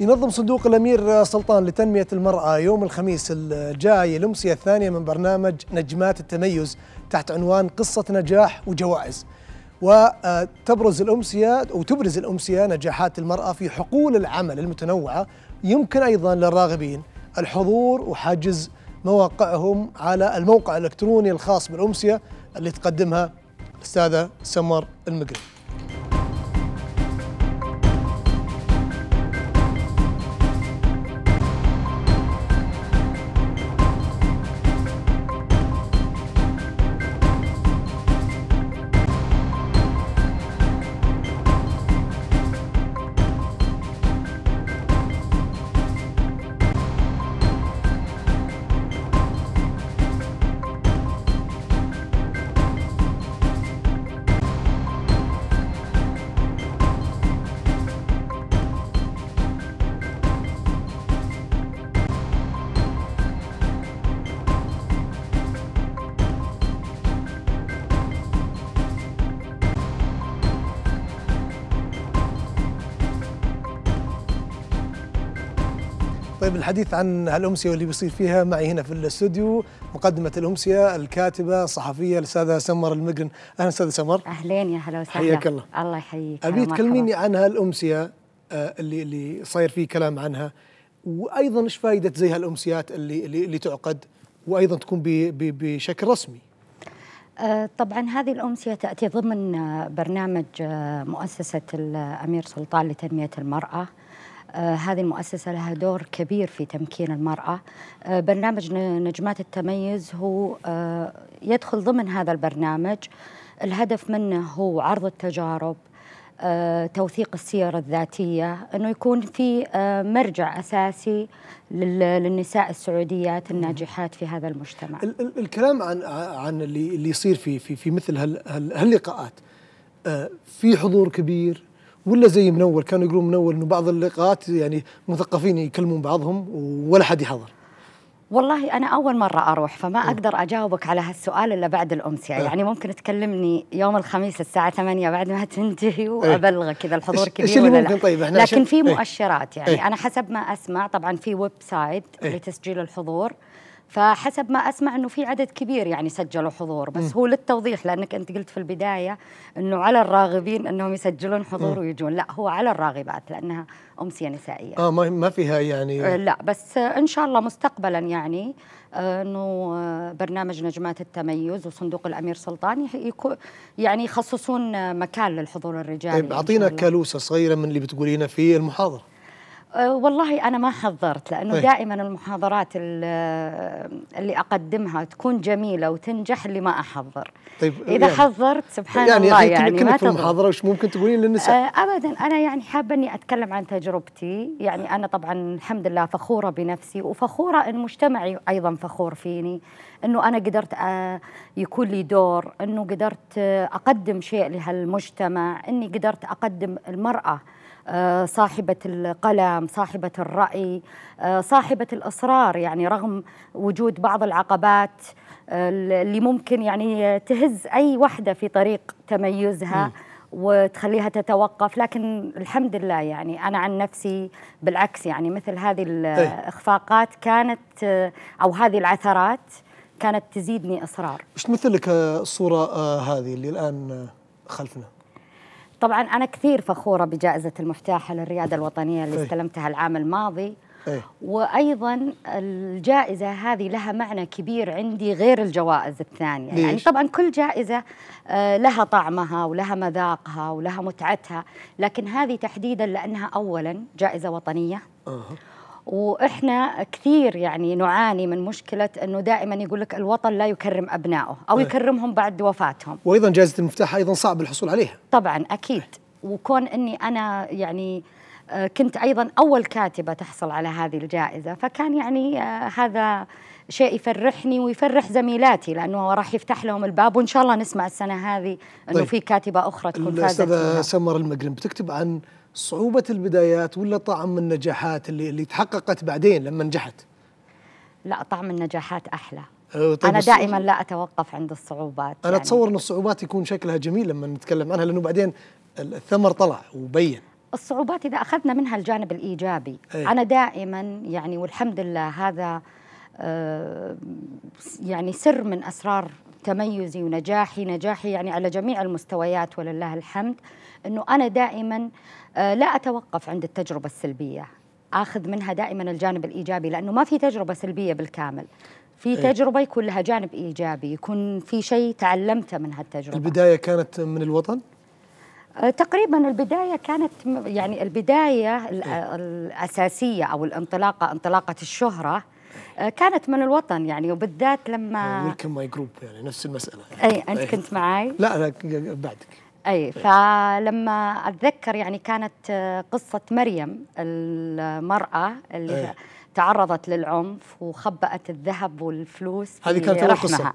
ينظم صندوق الأمير سلطان لتنمية المرأة يوم الخميس الجاي الأمسية الثانية من برنامج نجمات التميز تحت عنوان قصة نجاح وجوائز وتبرز الأمسية وتبرز الأمسية نجاحات المرأة في حقول العمل المتنوعة يمكن أيضا للراغبين الحضور وحجز مواقعهم على الموقع الإلكتروني الخاص بالأمسية اللي تقدمها الأستاذة سمر المقري طيب الحديث عن هالامسيه واللي بيصير فيها معي هنا في الاستوديو مقدمة الأمسية الكاتبة الصحفية الأستاذة سمر المقرن أهلا أستاذة سمر أهلين يا هلا وسهلا حياك الله الله يحييك أبي تكلميني عن هالأمسية آه، اللي اللي صاير فيه كلام عنها وأيضا إيش فائدة زي هالأمسيات اللي اللي, اللي تعقد وأيضا تكون بشكل رسمي آه، طبعا هذه الأمسية تأتي ضمن آه، برنامج مؤسسة الأمير سلطان لتنمية المرأة آه، هذه المؤسسة لها دور كبير في تمكين المرأة آه، برنامج نجمات التميز هو آه، يدخل ضمن هذا البرنامج الهدف منه هو عرض التجارب توثيق السيرة الذاتية أنه يكون في مرجع أساسي للنساء السعوديات الناجحات في هذا المجتمع ال ال الكلام عن عن اللي اللي يصير في في في مثل هاللقاءات في حضور كبير ولا زي من اول كانوا يقولون من اول انه بعض اللقاءات يعني مثقفين يكلمون بعضهم ولا حد يحضر والله أنا أول مرة أروح فما إيه. أقدر أجاوبك على هالسؤال إلا بعد الأمسية يعني أه. يعني ممكن تكلمني يوم الخميس الساعة 8 بعد ما تنتهي إيه. وأبلغك إذا الحضور كبير إيش ولا لا طيب احنا لكن في إيه. مؤشرات يعني أه. أنا حسب ما أسمع طبعا في ويب سايت أه. لتسجيل الحضور فحسب ما اسمع انه في عدد كبير يعني سجلوا حضور بس م. هو للتوضيح لانك انت قلت في البدايه انه على الراغبين انهم يسجلون حضور م. ويجون لا هو على الراغبات لانها امسيه نسائيه اه ما فيها يعني آه، لا بس ان شاء الله مستقبلا يعني آه، انه آه، برنامج نجمات التميز وصندوق الامير سلطان يعني يخصصون مكان للحضور الرجالي طيب اعطينا كالوسه صغيره من اللي بتقولينا في المحاضره أه، والله أنا ما حضرت لأنه طيب. دائما المحاضرات آه، اللي أقدمها تكون جميلة وتنجح اللي ما أحضر طيب إذا يعني حضرت سبحان يعني الله يعني كنت يعني في المحاضرة وش ممكن تقولين للنساء؟ آه أبدا أنا يعني حابة إني أتكلم عن تجربتي يعني أنا طبعا الحمد لله فخورة بنفسي وفخورة إن مجتمعي أيضا فخور فيني إنه أنا قدرت آه، يكون لي دور إنه قدرت أقدم شيء لهالمجتمع إني قدرت أقدم المرأة آه، صاحبة القلم صاحبة الرأي آه، صاحبة الإصرار يعني رغم وجود بعض العقبات آه، اللي ممكن يعني تهز أي وحدة في طريق تميزها م. وتخليها تتوقف لكن الحمد لله يعني أنا عن نفسي بالعكس يعني مثل هذه طيب. الإخفاقات كانت أو هذه العثرات كانت تزيدني إصرار إيش مثلك الصورة هذه اللي الآن خلفنا؟ طبعا انا كثير فخوره بجائزه المفتاح للرياده الوطنيه اللي إيه. استلمتها العام الماضي إيه. وايضا الجائزه هذه لها معنى كبير عندي غير الجوائز الثانيه يعني ليش؟ يعني طبعا كل جائزه آه، لها طعمها ولها مذاقها ولها متعتها لكن هذه تحديدا لانها اولا جائزه وطنيه أه. واحنا كثير يعني نعاني من مشكله انه دائما يقول لك الوطن لا يكرم ابنائه او إيه. يكرمهم بعد وفاتهم وايضا جائزه المفتاح ايضا صعب الحصول عليها طبعا اكيد إيه. وكون اني انا يعني آه، كنت ايضا اول كاتبه تحصل على هذه الجائزه فكان يعني آه، هذا شيء يفرحني ويفرح زميلاتي لانه راح يفتح لهم الباب وان شاء الله نسمع السنه هذه انه طيب. في كاتبه اخرى تكون فازت الاستاذه سمر المقرم بتكتب عن صعوبة البدايات ولا طعم النجاحات اللي اللي تحققت بعدين لما نجحت؟ لا طعم النجاحات أحلى أه، طيب أنا دائما لا أتوقف عند الصعوبات أنا يعني أتصور أن الصعوبات يكون شكلها جميل لما نتكلم عنها لأنه بعدين الثمر طلع وبين الصعوبات إذا أخذنا منها الجانب الإيجابي أي. أنا دائما يعني والحمد لله هذا أه، يعني سر من أسرار تميزي ونجاحي نجاحي يعني على جميع المستويات ولله الحمد أنه أنا دائما آه، لا أتوقف عند التجربة السلبية اخذ منها دائما الجانب الايجابي لانه ما في تجربه سلبيه بالكامل في إيه؟ تجربه يكون لها جانب ايجابي يكون في شيء تعلمته من هالتجربه البدايه كانت من الوطن آه، تقريبا البدايه كانت يعني البدايه إيه؟ آه، الاساسيه او الانطلاقه انطلاقه الشهره آه، كانت من الوطن يعني وبالذات لما ويلكم ماي جروب يعني نفس المساله اي انت كنت معي لا انا بعدك اي فلما اتذكر يعني كانت آه، قصه مريم المراه اللي أي. تعرضت للعنف وخبأت الذهب والفلوس هذه كانت اول قصه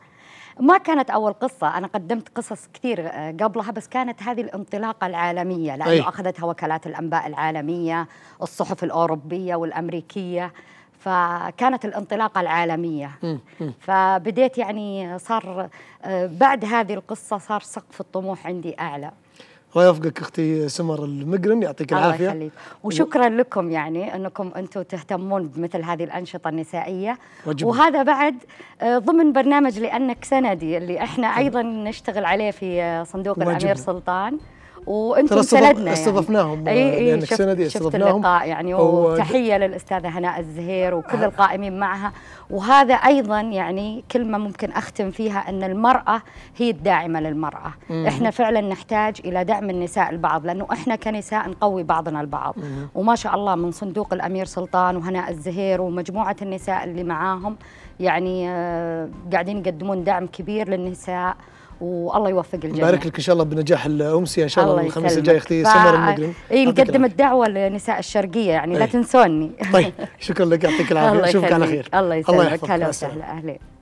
ما كانت أول قصة أنا قدمت قصص كثير آه، قبلها بس كانت هذه الانطلاقة العالمية لأنه أي. أخذتها وكالات الأنباء العالمية الصحف الأوروبية والأمريكية فكانت الانطلاقه العالميه فبديت يعني صار آه، بعد هذه القصه صار سقف الطموح عندي اعلى الله يوفقك اختي سمر المقرن يعطيك العافيه الله وشكرا وشكرا لكم يعني انكم انتم تهتمون بمثل هذه الانشطه النسائيه وجب. وهذا بعد آه، ضمن برنامج لانك سندي اللي احنا ايضا نشتغل عليه في آه، صندوق وجب. الامير سلطان وانتم سندنا يعني. استضفناهم اي اي لانك شفت سندي استضفناهم اللقاء يعني وتحيه للاستاذه هناء الزهير وكل القائمين معها وهذا ايضا يعني كلمه ممكن اختم فيها ان المراه هي الداعمه للمراه مم. احنا فعلا نحتاج الى دعم النساء البعض لانه احنا كنساء نقوي بعضنا البعض مم. وما شاء الله من صندوق الامير سلطان وهناء الزهير ومجموعه النساء اللي معاهم يعني آه، قاعدين يقدمون دعم كبير للنساء والله يوفق الجميع بارك لك ان شاء الله بنجاح الامسيه ان شاء الله الخميس الجاي اختي سمر المجرم اي نقدم الدعوه لنساء الشرقيه يعني أي. لا إيه. تنسوني طيب شكرا لك يعطيك العافيه نشوفك على خير الله يسلمك هلا وسهلا اهلين